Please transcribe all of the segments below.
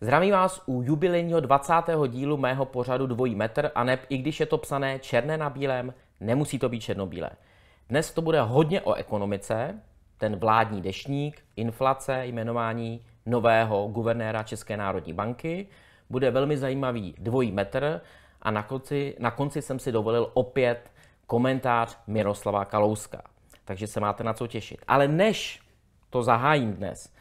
Zdravím vás u jubilejního 20. dílu mého pořadu Dvojí metr a neb, i když je to psané černé na bílém, nemusí to být černobílé. Dnes to bude hodně o ekonomice, ten vládní dešník, inflace, jmenování nového guvernéra České národní banky. Bude velmi zajímavý dvojí metr a na konci, na konci jsem si dovolil opět komentář Miroslava Kalouska. Takže se máte na co těšit. Ale než to zahájím dnes,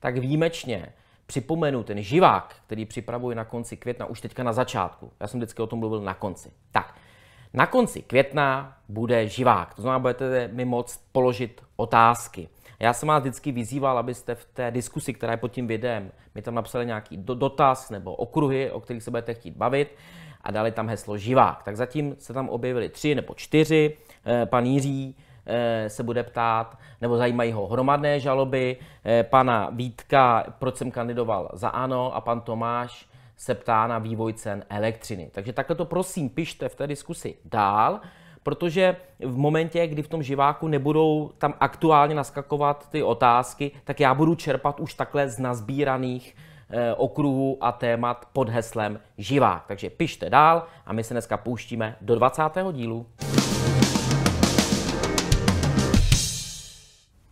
tak výjimečně připomenu ten živák, který připravuji na konci května, už teďka na začátku. Já jsem vždycky o tom mluvil na konci. Tak, na konci května bude živák, to znamená, budete mi moct položit otázky. Já jsem vás vždycky vyzýval, abyste v té diskusi, která je pod tím videem, mi tam napsali nějaký do- dotaz nebo okruhy, o kterých se budete chtít bavit a dali tam heslo živák. Tak zatím se tam objevili tři nebo čtyři. Eh, pan Jiří eh, se bude ptát, nebo zajímají ho hromadné žaloby, eh, pana Vítka, proč jsem kandidoval za ANO a pan Tomáš, se ptá na vývoj cen elektřiny. Takže takhle to prosím pište v té diskusi dál, protože v momentě, kdy v tom živáku nebudou tam aktuálně naskakovat ty otázky, tak já budu čerpat už takhle z nazbíraných eh, okruhů a témat pod heslem živák. Takže pište dál a my se dneska pouštíme do 20. dílu.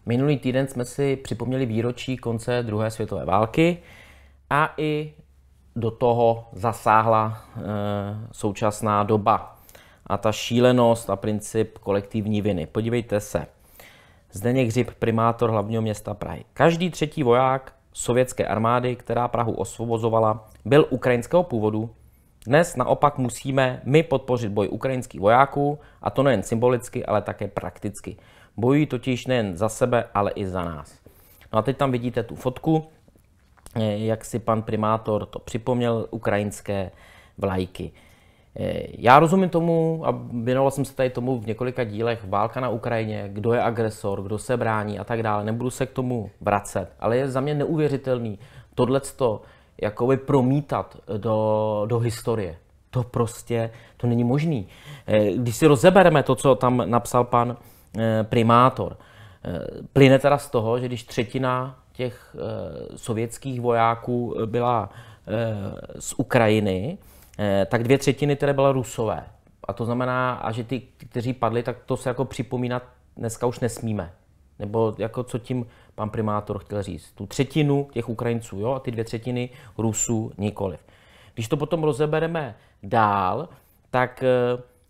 Minulý týden jsme si připomněli výročí konce druhé světové války a i do toho zasáhla eh, současná doba a ta šílenost a princip kolektivní viny. Podívejte se. Zdeněk Hřib, primátor hlavního města Prahy. Každý třetí voják sovětské armády, která Prahu osvobozovala, byl ukrajinského původu. Dnes naopak musíme my podpořit boj ukrajinských vojáků, a to nejen symbolicky, ale také prakticky. Bojují totiž nejen za sebe, ale i za nás. No a teď tam vidíte tu fotku Eh, jak si pan primátor to připomněl, ukrajinské vlajky. Eh, já rozumím tomu, a věnoval jsem se tady tomu v několika dílech, válka na Ukrajině, kdo je agresor, kdo se brání a tak dále, nebudu se k tomu vracet, ale je za mě neuvěřitelný tohleto jakoby promítat do, do historie. To prostě, to není možný. Eh, když si rozebereme to, co tam napsal pan primátor, plyne teda z toho, že když třetina těch eh, sovětských vojáků eh, byla eh, z Ukrajiny, tak dvě třetiny tedy byla rusové. A to znamená, a že ty, kteří padli, tak to se jako připomínat dneska už nesmíme. Nebo jako co tím pan primátor chtěl říct. Tu třetinu těch Ukrajinců, jo, a ty dvě třetiny Rusů nikoliv. Když to potom rozebereme dál, tak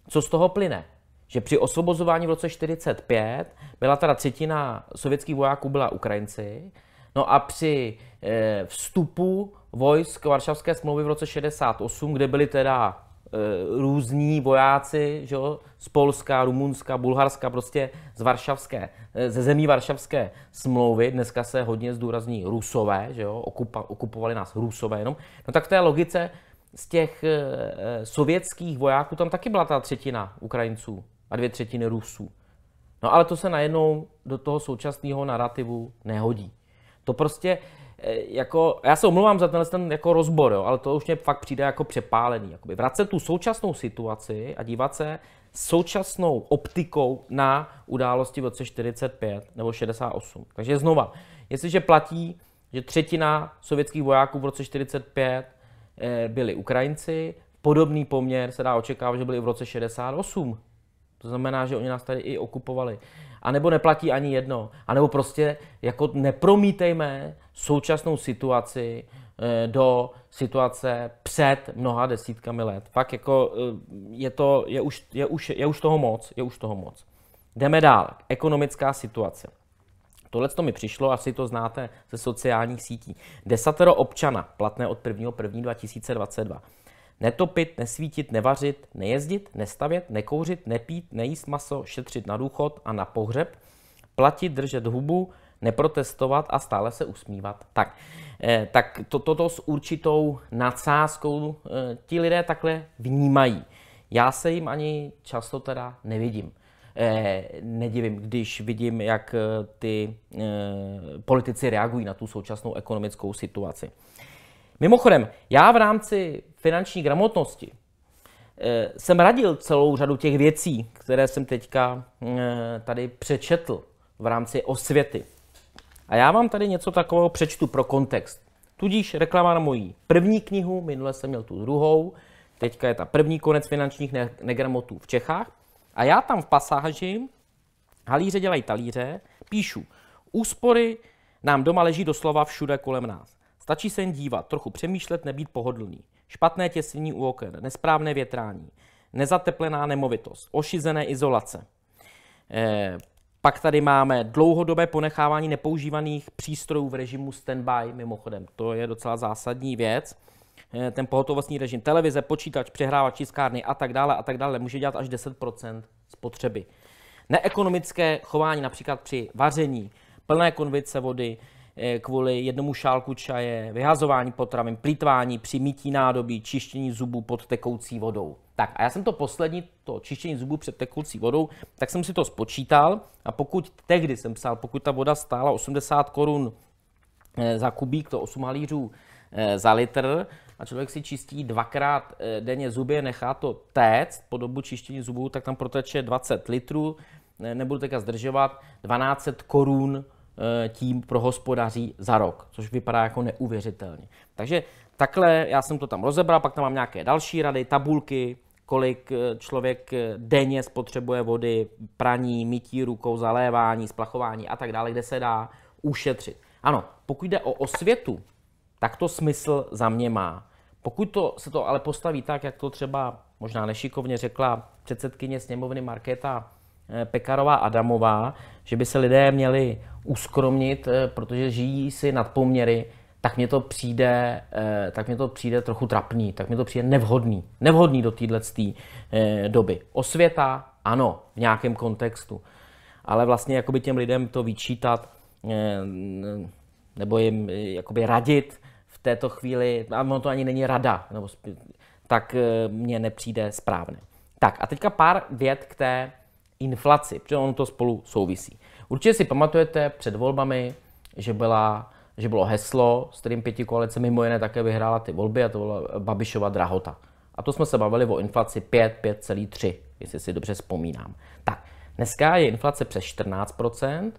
co z toho plyne? Že při osvobozování v roce 1945 byla teda třetina sovětských vojáků byla Ukrajinci, No a při eh, vstupu vojsk Varšavské smlouvy v roce 68, kde byli teda eh, různí vojáci že jo, z Polska, Rumunska, Bulharska, prostě z Varšavské, eh, ze zemí Varšavské smlouvy, dneska se hodně zdůrazní Rusové, že jo, okupovali nás Rusové jenom, no tak v té logice z těch sovětských vojáků tam taky byla ta třetina Ukrajinců a dvě třetiny Rusů. No ale to se najednou do toho současného narrativu nehodí. To prostě eh, jako, já se omluvám za tenhle ten jako rozbor, jo, ale to už mě fakt přijde jako přepálený. Jakoby. Vracet tu současnou situaci a dívat se současnou optikou na události v roce 45 nebo 68. Takže znova, jestliže platí, že třetina sovětských vojáků v roce 45 eh, byli Ukrajinci, podobný poměr se dá očekávat, že byli v roce 68 to znamená, že oni nás tady i okupovali. A nebo neplatí ani jedno. A nebo prostě jako nepromítejme současnou situaci eh, do situace před mnoha desítkami let. Fakt jako eh, je, to, je, už, je, už, je už toho moc, je už toho moc. Jdeme dál. Ekonomická situace. Tohle to mi přišlo, asi to znáte ze sociálních sítí. Desatero občana, platné od 2022. Netopit, nesvítit, nevařit, nejezdit, nestavět, nekouřit, nepít, nejíst maso, šetřit na důchod a na pohřeb, platit, držet hubu, neprotestovat a stále se usmívat. Tak, eh, tak to, toto s určitou nadsázkou eh, ti lidé takhle vnímají. Já se jim ani často teda nevidím. Eh, nedivím, když vidím, jak eh, ty eh, politici reagují na tu současnou ekonomickou situaci. Mimochodem, já v rámci finanční gramotnosti eh, jsem radil celou řadu těch věcí, které jsem teďka eh, tady přečetl v rámci osvěty. A já vám tady něco takového přečtu pro kontext. Tudíž reklama na moji první knihu, minule jsem měl tu druhou, teďka je ta první konec finančních negramotů v Čechách. A já tam v pasáži Halíře dělají talíře, píšu, úspory nám doma leží doslova všude kolem nás. Stačí se jen dívat, trochu přemýšlet, nebýt pohodlný. Špatné těsnění u oken, nesprávné větrání, nezateplená nemovitost, ošizené izolace. E, pak tady máme dlouhodobé ponechávání nepoužívaných přístrojů v režimu standby, mimochodem, to je docela zásadní věc. E, ten pohotovostní režim televize, počítač, přehrávač, tiskárny a tak dále a tak dále může dělat až 10% spotřeby. Neekonomické chování například při vaření, plné konvice vody, Eh, kvůli jednomu šálku čaje, vyhazování potravin, plítvání, přimítí nádobí, čištění zubů pod tekoucí vodou. Tak a já jsem to poslední, to čištění zubů před tekoucí vodou, tak jsem si to spočítal a pokud tehdy jsem psal, pokud ta voda stála 80 korun eh, za kubík, to 8 halířů eh, za litr, a člověk si čistí dvakrát denně zuby, nechá to téct po dobu čištění zubů, tak tam proteče 20 litrů, nebudu teďka zdržovat, 12 korun Eh, tím pro hospodaří za rok, což vypadá jako neuvěřitelně. Takže takhle já jsem to tam rozebral, pak tam mám nějaké další rady, tabulky, kolik eh, člověk eh, denně spotřebuje vody, praní, mytí rukou, zalévání, splachování a tak dále, kde se dá ušetřit. Ano, pokud jde o osvětu, tak to smysl za mě má. Pokud to, se to ale postaví tak, jak to třeba možná nešikovně řekla předsedkyně sněmovny Markéta Pekarová Adamová, že by se lidé měli uskromnit, eh, protože žijí si nad poměry, tak mě to přijde, eh, tak mě to přijde trochu trapný, tak mě to přijde nevhodný. Nevhodný do téhle eh, doby. Osvěta, ano, v nějakém kontextu. Ale vlastně jakoby těm lidem to vyčítat, nebo jim jakoby radit v této chvíli, a ono to ani není rada, nebo tak mně nepřijde správné. Tak a teďka pár věd, k té inflaci, protože ono to spolu souvisí. Určitě si pamatujete před volbami, že, byla, že bylo heslo, s kterým pěti koalice mimo jiné také vyhrála ty volby a to byla Babišova drahota. A to jsme se bavili o inflaci 5, 5,3, jestli si dobře vzpomínám. Tak, dneska je inflace přes 14%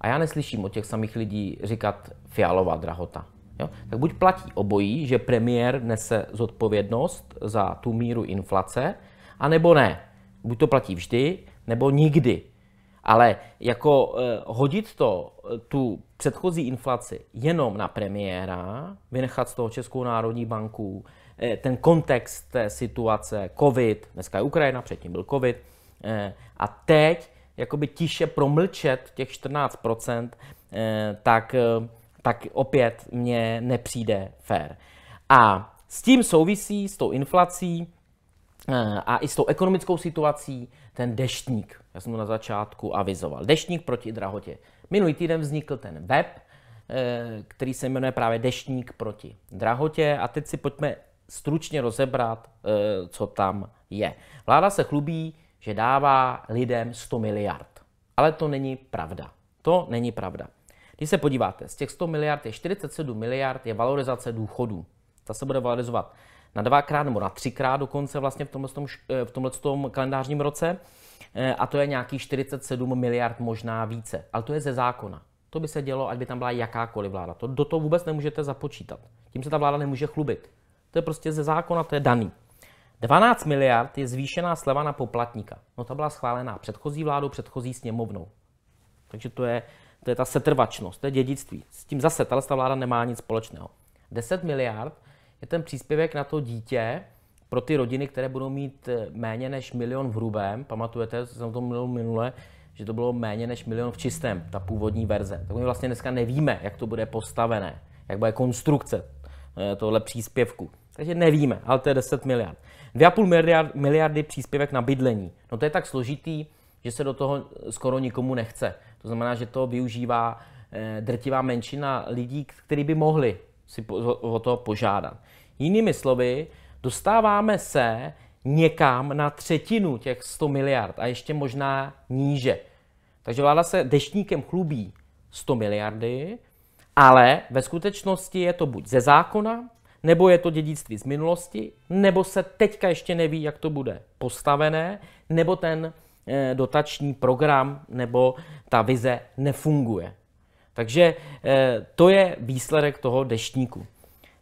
a já neslyším od těch samých lidí říkat fialová drahota. Jo? Tak buď platí obojí, že premiér nese zodpovědnost za tu míru inflace, anebo ne. Buď to platí vždy, nebo nikdy. Ale jako eh, hodit to, eh, tu předchozí inflaci jenom na premiéra, vynechat z toho Českou národní banku, eh, ten kontext té situace, covid, dneska je Ukrajina, předtím byl covid, eh, a teď jakoby tiše promlčet těch 14%, tak, tak opět mě nepřijde fér. A s tím souvisí, s tou inflací, Eh, a i s tou ekonomickou situací ten deštník, já jsem to na začátku avizoval, deštník proti drahotě. Minulý týden vznikl ten web, eh, který se jmenuje právě Deštník proti drahotě a teď si pojďme stručně rozebrat, eh, co tam je. Vláda se chlubí, že dává lidem 100 miliard, ale to není pravda. To není pravda. Když se podíváte, z těch 100 miliard je 47 miliard je valorizace důchodů. Ta se bude valorizovat na dvakrát nebo na třikrát dokonce vlastně v tomhle, tom, eh, v tomhle tom kalendářním roce eh, a to je nějakých 47 miliard, možná více. Ale to je ze zákona. To by se dělo, ať by tam byla jakákoliv vláda. To, do toho vůbec nemůžete započítat. Tím se ta vláda nemůže chlubit. To je prostě ze zákona, to je daný. 12 miliard je zvýšená sleva na poplatníka. No ta byla schválená předchozí vládou, předchozí sněmovnou. Takže to je, to je ta setrvačnost, to je dědictví. S tím zase ta vláda nemá nic společného. 10 miliard je ten příspěvek na to dítě pro ty rodiny, které budou mít eh, méně než milion v hrubém. Pamatujete, jsem o tom mluvil minule, že to bylo méně než milion v čistém, ta původní verze. Tak my vlastně dneska nevíme, jak to bude postavené, jak bude konstrukce eh, tohle příspěvku. Takže nevíme, ale to je 10 miliard. 2,5 miliard, miliardy příspěvek na bydlení. No to je tak složitý, že se do toho eh, skoro nikomu nechce. To znamená, že to využívá drtivá menšina lidí, kteří by mohli si o to požádat. Jinými slovy, dostáváme se někam na třetinu těch 100 miliard a ještě možná níže. Takže vláda se deštníkem chlubí 100 miliardy, ale ve skutečnosti je to buď ze zákona, nebo je to dědictví z minulosti, nebo se teďka ještě neví, jak to bude postavené, nebo ten eh, dotační program nebo ta vize nefunguje. Takže eh, to je výsledek toho deštníku.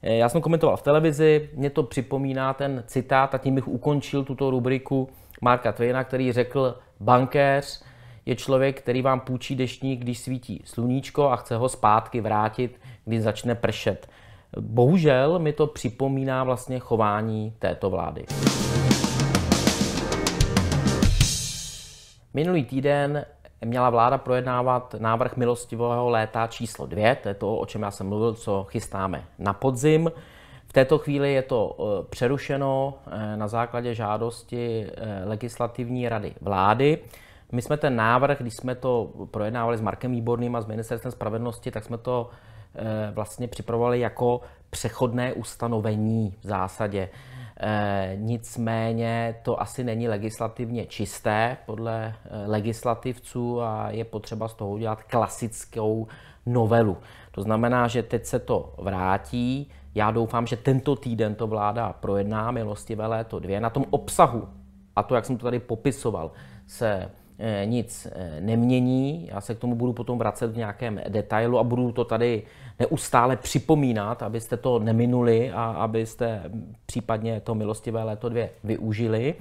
Eh, já jsem komentoval v televizi, mě to připomíná ten citát a tím bych ukončil tuto rubriku Marka Twaina, který řekl, bankéř je člověk, který vám půjčí deštník, když svítí sluníčko a chce ho zpátky vrátit, když začne pršet. Bohužel mi to připomíná vlastně chování této vlády. Minulý týden měla vláda projednávat návrh milostivého léta číslo 2, to je to, o čem já jsem mluvil, co chystáme na podzim. V této chvíli je to eh, přerušeno eh, na základě žádosti eh, legislativní rady vlády. My jsme ten návrh, když jsme to projednávali s Markem Výborným a s Ministerstvem spravedlnosti, tak jsme to vlastně připravovali jako přechodné ustanovení v zásadě. Eh, nicméně to asi není legislativně čisté podle eh, legislativců a je potřeba z toho udělat klasickou novelu. To znamená, že teď se to vrátí. Já doufám, že tento týden to vláda projedná, milostivé léto dvě. Na tom obsahu, a to, jak jsem to tady popisoval, se Eh, nic eh, nemění. Já se k tomu budu potom vracet v nějakém detailu a budu to tady neustále připomínat, abyste to neminuli a abyste hm, případně to milostivé léto dvě využili.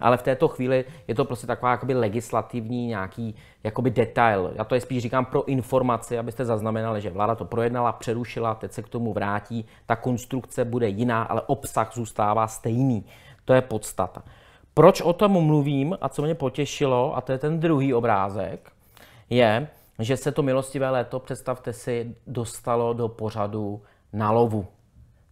Ale v této chvíli je to prostě taková jakoby legislativní nějaký jakoby detail. Já to je spíš říkám pro informaci, abyste zaznamenali, že vláda to projednala, přerušila, teď se k tomu vrátí. Ta konstrukce bude jiná, ale obsah zůstává stejný. To je podstata. Proč o tom mluvím a co mě potěšilo, a to je ten druhý obrázek, je, že se to milostivé léto, představte si, dostalo do pořadu na lovu.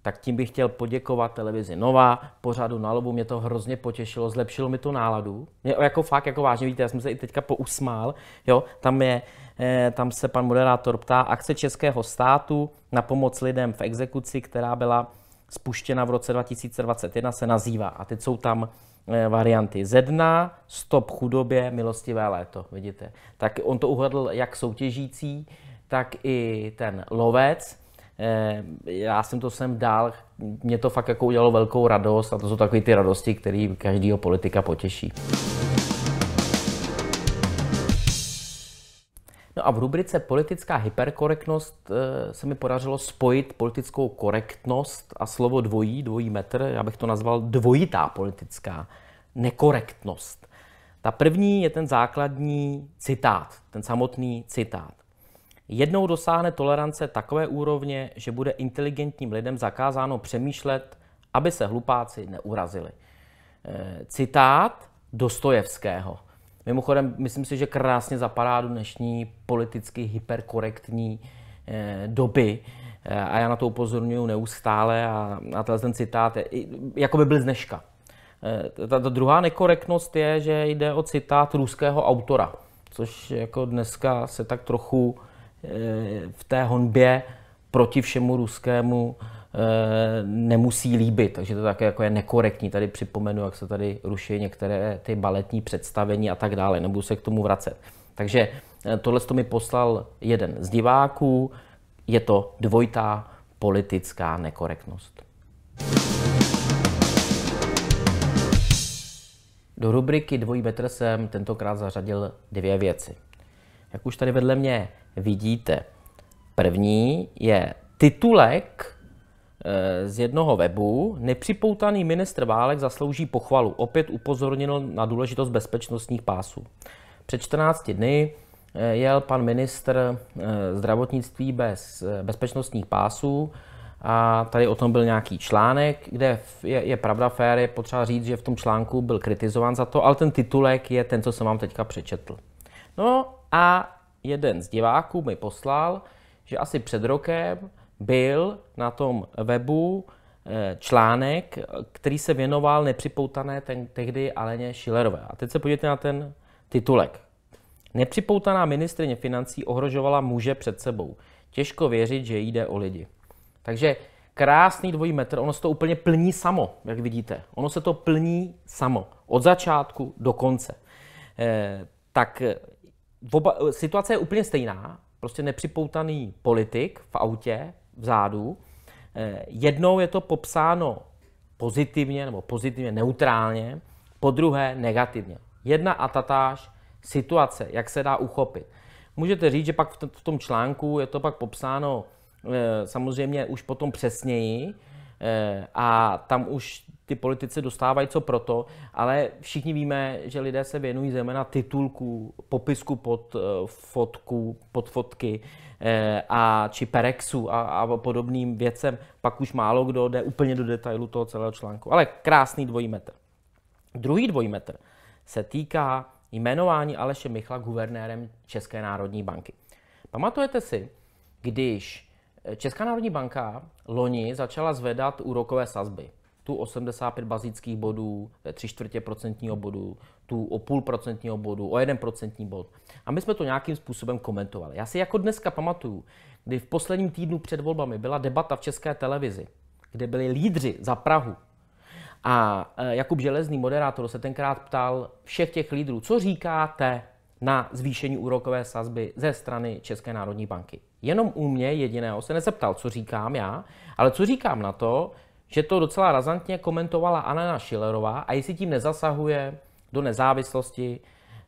Tak tím bych chtěl poděkovat televizi Nova, pořadu na lovu, mě to hrozně potěšilo, zlepšilo mi to náladu. Mě jako fakt, jako vážně, víte, já jsem se i teďka pousmál, jo, tam je, eh, tam se pan moderátor ptá, akce Českého státu na pomoc lidem v exekuci, která byla spuštěna v roce 2021, se nazývá. A teď jsou tam Eh, varianty. Ze dna, stop chudobě, milostivé léto, vidíte. Tak on to uhodl jak soutěžící, tak i ten lovec. Eh, já jsem to sem dál, mě to fakt jako udělalo velkou radost a to jsou takové ty radosti, které každého politika potěší. No a v rubrice politická hyperkorektnost eh, se mi podařilo spojit politickou korektnost a slovo dvojí, dvojí metr, já bych to nazval dvojitá politická nekorektnost. Ta první je ten základní citát, ten samotný citát. Jednou dosáhne tolerance takové úrovně, že bude inteligentním lidem zakázáno přemýšlet, aby se hlupáci neurazili. Eh, citát Dostojevského. Mimochodem, myslím si, že krásně zapadá do dnešní politicky hyperkorektní eh, doby, eh, a já na to upozorňuji neustále a, a tenhle ten citát, je, jako by byl z dneška. Eh, ta, ta druhá nekorektnost je, že jde o citát ruského autora, což jako dneska se tak trochu v té honbě proti všemu ruskému Eh, nemusí líbit, takže to také jako je nekorektní. Tady připomenu, jak se tady ruší některé ty baletní představení a tak dále, nebudu se k tomu vracet. Takže eh, tohle to mi poslal jeden z diváků, je to dvojitá politická nekorektnost. Do rubriky Dvojí metr jsem tentokrát zařadil dvě věci. Jak už tady vedle mě vidíte, první je titulek Eh, z jednoho webu. Nepřipoutaný ministr Válek zaslouží pochvalu. Opět upozornil na důležitost bezpečnostních pásů. Před 14 dny eh, jel pan ministr eh, zdravotnictví bez bezpečnostních pásů a tady o tom byl nějaký článek, kde je, je pravda fér, je potřeba říct, že v tom článku byl kritizován za to, ale ten titulek je ten, co jsem vám teďka přečetl. No a jeden z diváků mi poslal, že asi před rokem byl na tom webu eh, článek, který se věnoval nepřipoutané ten, tehdy Aleně Schillerové. A teď se podívejte na ten titulek. Nepřipoutaná ministrině financí ohrožovala muže před sebou. Těžko věřit, že jde o lidi. Takže krásný dvojí metr, ono se to úplně plní samo, jak vidíte. Ono se to plní samo, od začátku do konce. E, tak eh, oba, situace je úplně stejná, prostě nepřipoutaný politik v autě vzadu. Eh, jednou je to popsáno pozitivně nebo pozitivně neutrálně, po druhé negativně. Jedna a tatáž situace, jak se dá uchopit. Můžete říct, že pak v tom článku je to pak popsáno eh, samozřejmě už potom přesněji, Eh, a tam už ty politici dostávají co proto, ale všichni víme, že lidé se věnují zejména titulku, popisku pod eh, fotku, pod fotky eh, a či perexu a, a podobným věcem. Pak už málo kdo jde úplně do detailu toho celého článku. Ale krásný dvojmetr. Druhý dvojmetr se týká jmenování Aleše Michla guvernérem České národní banky. Pamatujete si, když Česká národní banka loni začala zvedat úrokové sazby. Tu 85 bazických bodů, 3 čtvrtě procentního bodu, tu o půl procentního bodu, o jeden procentní bod. A my jsme to nějakým způsobem komentovali. Já si jako dneska pamatuju, kdy v posledním týdnu před volbami byla debata v české televizi, kde byli lídři za Prahu. A e, Jakub Železný, moderátor, se tenkrát ptal všech těch lídrů, co říkáte na zvýšení úrokové sazby ze strany České národní banky jenom u mě jediného se nezeptal, co říkám já, ale co říkám na to, že to docela razantně komentovala Anna Schillerová a jestli tím nezasahuje do nezávislosti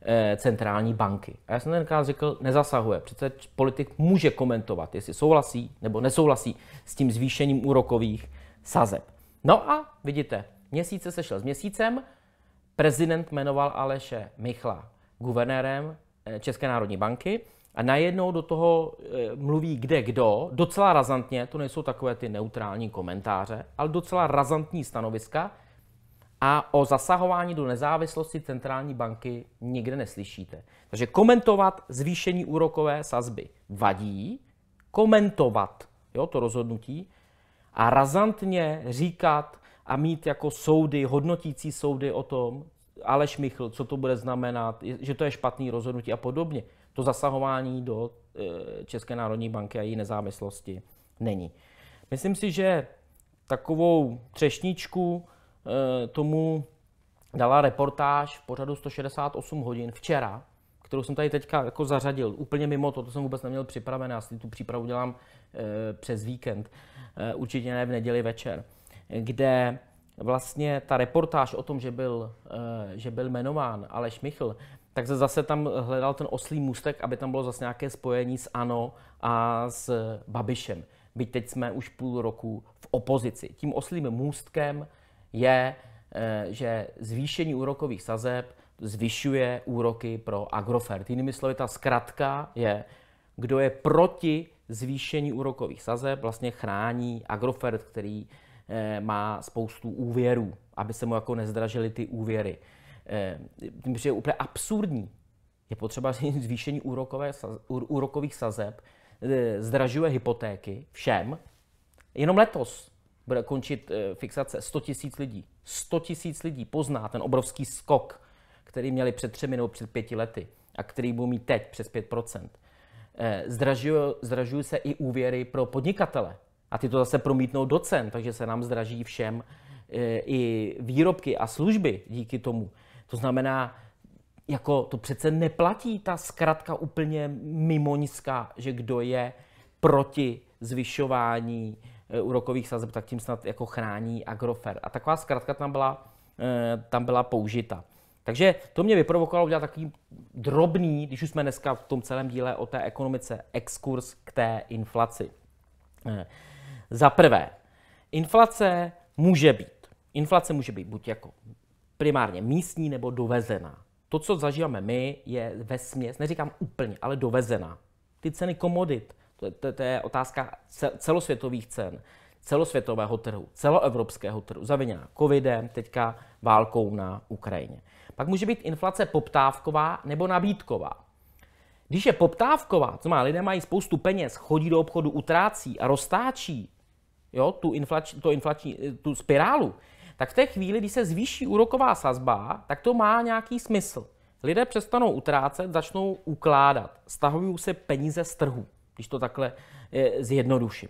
e, centrální banky. A já jsem tenkrát řekl, nezasahuje. Přece politik může komentovat, jestli souhlasí nebo nesouhlasí s tím zvýšením úrokových sazeb. No a vidíte, měsíce se šel s měsícem, prezident jmenoval Aleše Michla guvernérem eh, České národní banky a najednou do toho eh, mluví kde kdo, docela razantně, to nejsou takové ty neutrální komentáře, ale docela razantní stanoviska a o zasahování do nezávislosti centrální banky nikde neslyšíte. Takže komentovat zvýšení úrokové sazby vadí, komentovat jo, to rozhodnutí a razantně říkat a mít jako soudy, hodnotící soudy o tom, Aleš Michl, co to bude znamenat, že to je špatný rozhodnutí a podobně to zasahování do eh, České národní banky a její nezávislosti není. Myslím si, že takovou třešničku eh, tomu dala reportáž v pořadu 168 hodin včera, kterou jsem tady teďka jako zařadil, úplně mimo to, to jsem vůbec neměl připravené, já si tu přípravu dělám eh, přes víkend, určitě ne v neděli večer, kde vlastně ta reportáž o tom, že byl, že byl jmenován Aleš Michl, tak se zase tam hledal ten oslý můstek, aby tam bylo zase nějaké spojení s ANO a s Babišem. Byť teď jsme už půl roku v opozici. Tím oslým můstkem je, eh, že zvýšení úrokových sazeb zvyšuje úroky pro Agrofert. Jinými slovy, ta zkratka je, kdo je proti zvýšení úrokových sazeb, vlastně chrání Agrofert, který eh, má spoustu úvěrů, aby se mu jako nezdražily ty úvěry tím eh, je úplně absurdní. Je potřeba zvýšení úrokové, úrokových sazeb, eh, zdražuje hypotéky všem. Jenom letos bude končit eh, fixace 100 tisíc lidí. 100 tisíc lidí pozná ten obrovský skok, který měli před třemi nebo před pěti lety a který budou mít teď přes 5 Zdražují, zdražují se i úvěry pro podnikatele a ty to zase promítnou do cen, takže se nám zdraží všem i výrobky a služby díky tomu. To znamená, jako to přece neplatí ta zkratka úplně mimoňská, že kdo je proti zvyšování eh, úrokových sazeb, tak tím snad jako chrání Agrofer. A taková zkratka tam byla, eh, tam byla použita. Takže to mě vyprovokovalo udělat takový drobný, když už jsme dneska v tom celém díle o té ekonomice, exkurs k té inflaci. Eh, za prvé, inflace může být. Inflace může být buď jako primárně místní nebo dovezená. To, co zažíváme my, je ve směs, neříkám úplně, ale dovezená. Ty ceny komodit, to, to, to je otázka celosvětových cen, celosvětového trhu, celoevropského trhu, zaviněná covidem, teďka válkou na Ukrajině. Pak může být inflace poptávková nebo nabídková. Když je poptávková, co má, lidé mají spoustu peněz, chodí do obchodu, utrácí a roztáčí jo, tu, inflač, to inflační, tu spirálu, tak v té chvíli, když se zvýší úroková sazba, tak to má nějaký smysl. Lidé přestanou utrácet, začnou ukládat, stahují se peníze z trhu, když to takhle eh, zjednoduším.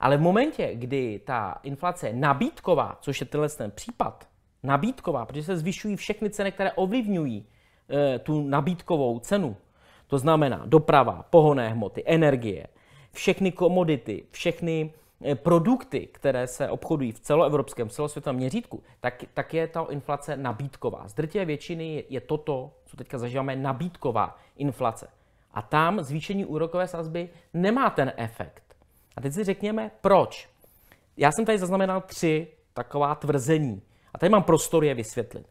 Ale v momentě, kdy ta inflace je nabídková, což je tenhle ten případ, nabídková, protože se zvyšují všechny ceny, které ovlivňují eh, tu nabídkovou cenu, to znamená doprava, pohonné hmoty, energie, všechny komodity, všechny E, produkty, které se obchodují v celoevropském, celosvětovém měřítku, tak, tak je ta inflace nabídková. Z drtivé většiny je toto, co teďka zažíváme, nabídková inflace. A tam zvýšení úrokové sazby nemá ten efekt. A teď si řekněme, proč. Já jsem tady zaznamenal tři taková tvrzení. A tady mám prostor je vysvětlit.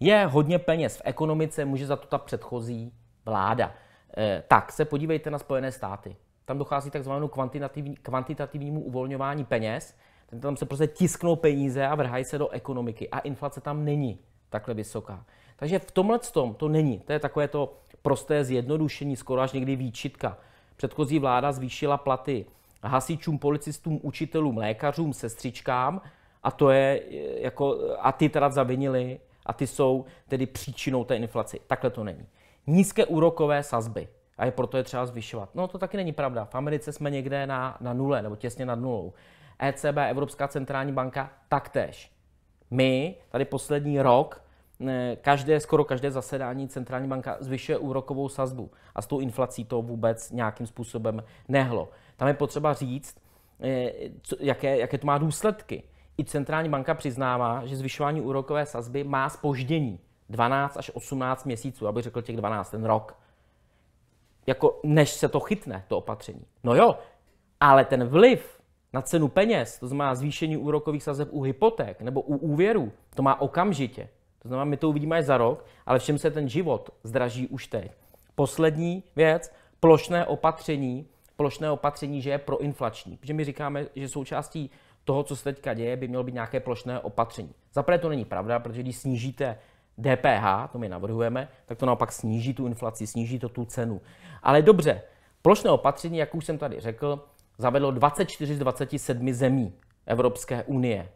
Je hodně peněz v ekonomice, může za to ta předchozí vláda. E, tak se podívejte na Spojené státy tam dochází takzvanému kvantitativní, kvantitativnímu uvolňování peněz, tam se prostě tisknou peníze a vrhají se do ekonomiky a inflace tam není takhle vysoká. Takže v tomhle tom to není. To je takové to prosté zjednodušení, skoro až někdy výčitka. Předchozí vláda zvýšila platy hasičům, policistům, učitelům, lékařům, sestřičkám a to je e, jako, a ty teda zavinili a ty jsou tedy příčinou té inflace. Takhle to není. Nízké úrokové sazby a je proto je třeba zvyšovat. No to taky není pravda. V Americe jsme někde na, na nule nebo těsně nad nulou. ECB, Evropská centrální banka, taktéž. My tady poslední rok eh, každé, skoro každé zasedání centrální banka zvyšuje úrokovou sazbu a s tou inflací to vůbec nějakým způsobem nehlo. Tam je potřeba říct, eh, jaké, jaké to má důsledky. I centrální banka přiznává, že zvyšování úrokové sazby má spoždění 12 až 18 měsíců, abych řekl těch 12, ten rok jako než se to chytne, to opatření. No jo, ale ten vliv na cenu peněz, to znamená zvýšení úrokových sazeb u hypoték nebo u úvěrů, to má okamžitě. To znamená, my to uvidíme až za rok, ale všem se ten život zdraží už teď. Poslední věc, plošné opatření, plošné opatření, že je proinflační. Protože my říkáme, že součástí toho, co se teďka děje, by mělo být nějaké plošné opatření. Zaprvé to není pravda, protože když snížíte DPH, to my navrhujeme, tak to naopak sníží tu inflaci, sníží to tu cenu. Ale dobře, plošné opatření, jak už jsem tady řekl, zavedlo 24 z 27 zemí Evropské unie.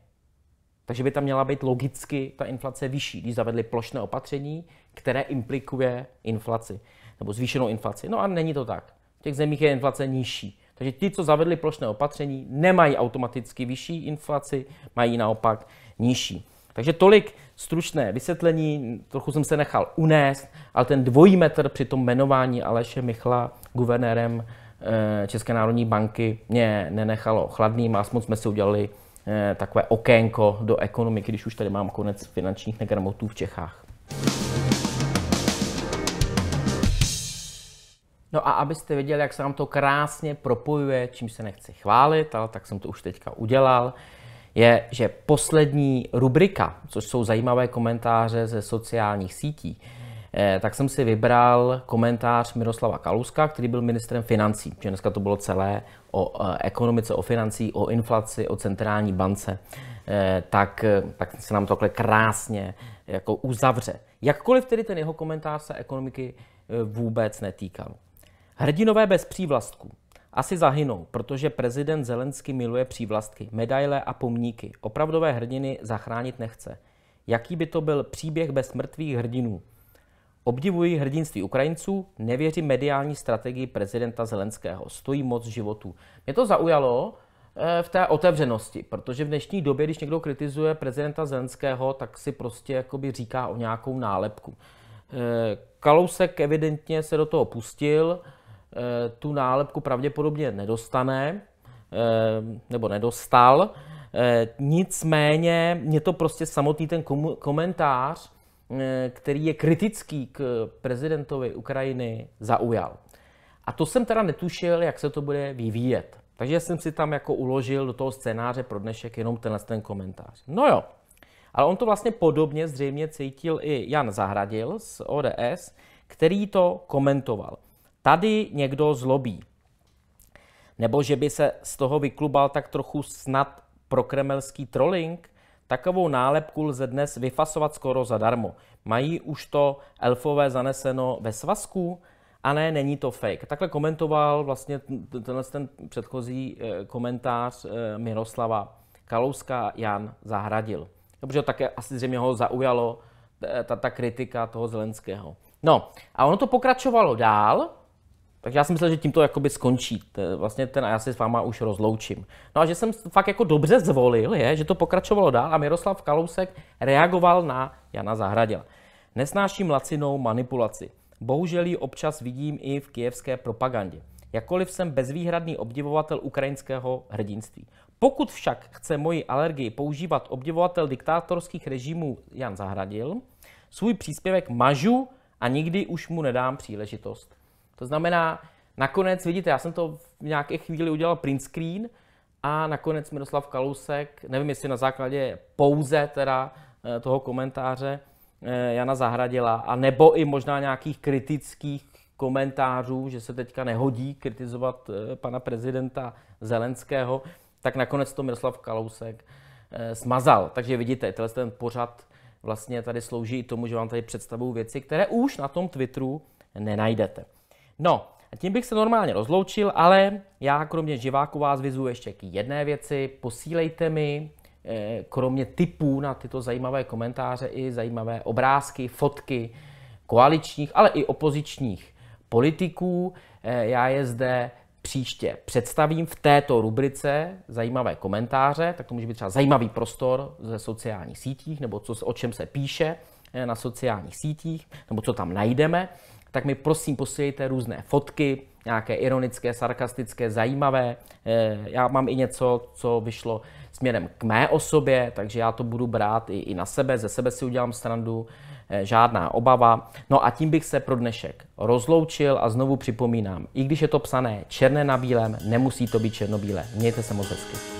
Takže by tam měla být logicky ta inflace vyšší, když zavedli plošné opatření, které implikuje inflaci nebo zvýšenou inflaci. No a není to tak. V těch zemích je inflace nižší. Takže ti, co zavedli plošné opatření, nemají automaticky vyšší inflaci, mají naopak nižší. Takže tolik stručné vysvětlení, trochu jsem se nechal unést, ale ten dvojí metr při tom jmenování Aleše Michla guvernérem eh, České národní banky mě nenechalo chladným, aspoň jsme si udělali eh, takové okénko do ekonomiky, když už tady mám konec finančních negramotů v Čechách. No a abyste věděli, jak se nám to krásně propojuje, čím se nechci chválit, ale tak jsem to už teďka udělal, je, že poslední rubrika, což jsou zajímavé komentáře ze sociálních sítí, eh, tak jsem si vybral komentář Miroslava Kaluska, který byl ministrem financí, že dneska to bylo celé o eh, ekonomice, o financí, o inflaci, o centrální bance, eh, tak, tak se nám tohle krásně jako uzavře. Jakkoliv tedy ten jeho komentář se ekonomiky vůbec netýkal. Hrdinové bez přívlastků. Asi zahynou, protože prezident Zelensky miluje přívlastky, medaile a pomníky. Opravdové hrdiny zachránit nechce. Jaký by to byl příběh bez mrtvých hrdinů? Obdivuji hrdinství Ukrajinců, nevěřím mediální strategii prezidenta Zelenského. Stojí moc životů. Mě to zaujalo eh, v té otevřenosti, protože v dnešní době, když někdo kritizuje prezidenta Zelenského, tak si prostě jakoby říká o nějakou nálepku. Eh, Kalousek evidentně se do toho pustil, Eh, tu nálepku pravděpodobně nedostane, eh, nebo nedostal. Eh, nicméně mě to prostě samotný ten komentář, který je kritický k prezidentovi Ukrajiny, zaujal. A to jsem teda netušil, jak se to bude vyvíjet. Takže jsem si tam jako uložil do toho scénáře pro dnešek jenom tenhle ten komentář. No jo, ale on to vlastně podobně zřejmě cítil i Jan Zahradil z ODS, který to komentoval tady někdo zlobí. Nebo že by se z toho vyklubal tak trochu snad prokremelský trolling? Takovou nálepku lze dnes vyfasovat skoro zadarmo. Mají už to elfové zaneseno ve svazku? A ne, není to fake. Takhle komentoval vlastně tenhle ten předchozí eh, komentář eh, Miroslava Kalouska Jan Zahradil. No, protože také asi zřejmě ho zaujalo eh, ta, ta kritika toho Zelenského. No a ono to pokračovalo dál takže já si myslel, že tím to jakoby skončí. Vlastně ten a já se s váma už rozloučím. No a že jsem fakt jako dobře zvolil, je, že to pokračovalo dál a Miroslav Kalousek reagoval na Jana Zahradila. Nesnáším lacinou manipulaci. Bohužel ji občas vidím i v kijevské propagandě. Jakkoliv jsem bezvýhradný obdivovatel ukrajinského hrdinství. Pokud však chce moji alergii používat obdivovatel diktátorských režimů Jan Zahradil, svůj příspěvek mažu a nikdy už mu nedám příležitost. To znamená, nakonec, vidíte, já jsem to v nějaké chvíli udělal print screen a nakonec Miroslav Kalousek, nevím jestli na základě pouze teda eh, toho komentáře eh, Jana Zahradila, a nebo i možná nějakých kritických komentářů, že se teďka nehodí kritizovat eh, pana prezidenta Zelenského, tak nakonec to Miroslav Kalousek smazal. Takže vidíte, tenhle ten pořad vlastně tady slouží i tomu, že vám tady představuju věci, které už na tom Twitteru nenajdete. No, a tím bych se normálně rozloučil, ale já kromě živáku vás vyzvu ještě k jedné věci. Posílejte mi eh, kromě tipů na tyto zajímavé komentáře i zajímavé obrázky, fotky koaličních, ale i opozičních politiků. Eh, já je zde příště představím v této rubrice zajímavé komentáře, tak to může být třeba zajímavý prostor ze sociálních sítích, nebo co, o čem se píše eh, na sociálních sítích, nebo co tam najdeme tak mi prosím posílejte různé fotky, nějaké ironické, sarkastické, zajímavé. Eh, já mám i něco, co vyšlo směrem k mé osobě, takže já to budu brát i, i na sebe, ze sebe si udělám strandu, eh, žádná obava. No a tím bych se pro dnešek rozloučil a znovu připomínám, i když je to psané černé na bílém, nemusí to být černobílé. Mějte se moc hezky.